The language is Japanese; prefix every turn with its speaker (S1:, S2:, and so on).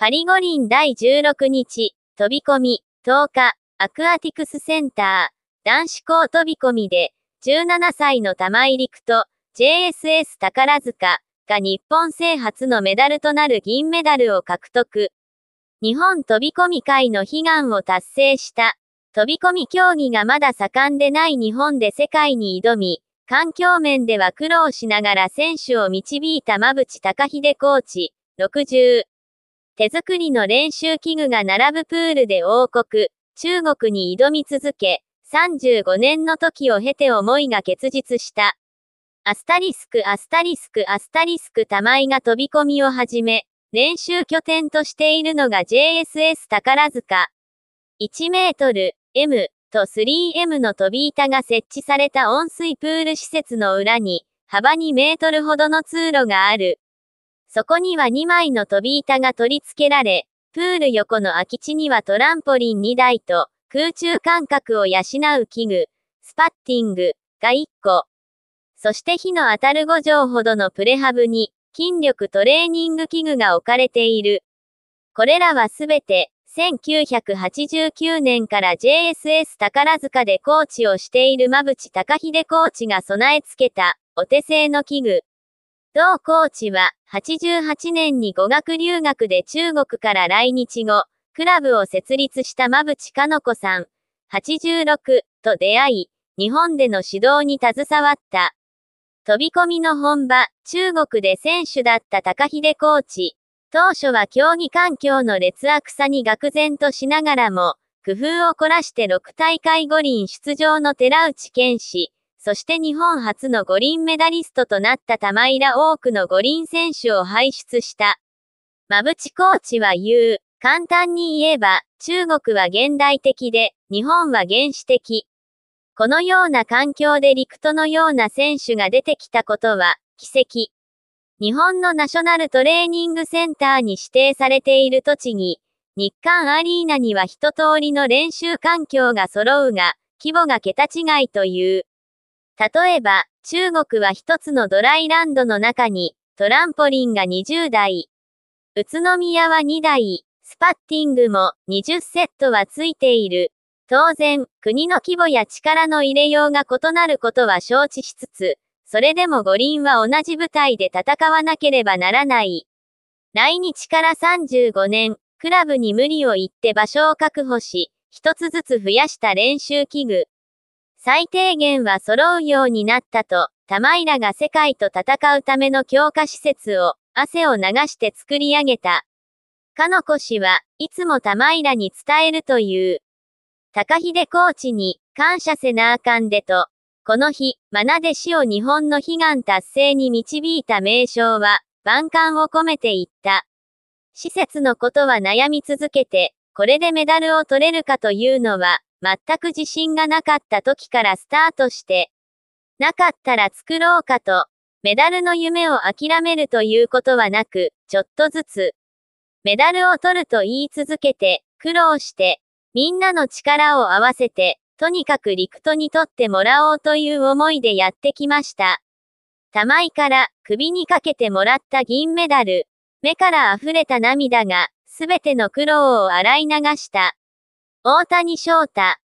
S1: パリ五輪第16日、飛び込み、10日、アクアティクスセンター、男子校飛び込みで、17歳の玉井陸と、JSS 宝塚、が日本制初のメダルとなる銀メダルを獲得。日本飛び込み界の悲願を達成した。飛び込み競技がまだ盛んでない日本で世界に挑み、環境面では苦労しながら選手を導いた馬淵隆秀コーチ、60手作りの練習器具が並ぶプールで王国、中国に挑み続け、35年の時を経て思いが結実した。アスタリスクアスタリスクアスタリスク玉井が飛び込みを始め、練習拠点としているのが JSS 宝塚。1メートル、M と 3M の飛び板が設置された温水プール施設の裏に、幅2メートルほどの通路がある。そこには2枚の飛び板が取り付けられ、プール横の空き地にはトランポリン2台と、空中感覚を養う器具、スパッティングが1個。そして火の当たる5畳ほどのプレハブに、筋力トレーニング器具が置かれている。これらはすべて、1989年から JSS 宝塚でコーチをしている馬淵隆秀コーチが備え付けた、お手製の器具。同コーチは、88年に語学留学で中国から来日後、クラブを設立した馬淵かの子さん、86と出会い、日本での指導に携わった。飛び込みの本場、中国で選手だった高秀コーチ。当初は競技環境の劣悪さに愕然としながらも、工夫を凝らして6大会五輪出場の寺内健氏、そして日本初の五輪メダリストとなった玉井ら多くの五輪選手を輩出した。馬淵コーチは言う。簡単に言えば、中国は現代的で、日本は原始的。このような環境で陸斗のような選手が出てきたことは、奇跡。日本のナショナルトレーニングセンターに指定されている土地に、日韓アリーナには一通りの練習環境が揃うが、規模が桁違いという。例えば、中国は一つのドライランドの中に、トランポリンが20台、宇都宮は2台、スパッティングも20セットはついている。当然、国の規模や力の入れようが異なることは承知しつつ、それでも五輪は同じ舞台で戦わなければならない。来日から35年、クラブに無理を言って場所を確保し、一つずつ増やした練習器具。最低限は揃うようになったと、玉井らが世界と戦うための強化施設を、汗を流して作り上げた。かの子氏はいつも玉井らに伝えるという。高秀コーチに感謝せなあかんでと、この日、マナデ氏を日本の悲願達成に導いた名称は、万感を込めていった。施設のことは悩み続けて、これでメダルを取れるかというのは、全く自信がなかった時からスタートして、なかったら作ろうかと、メダルの夢を諦めるということはなく、ちょっとずつ、メダルを取ると言い続けて、苦労して、みんなの力を合わせて、とにかく陸斗にとってもらおうという思いでやってきました。玉井から首にかけてもらった銀メダル、目から溢れた涙が、すべての苦労を洗い流した。大谷翔太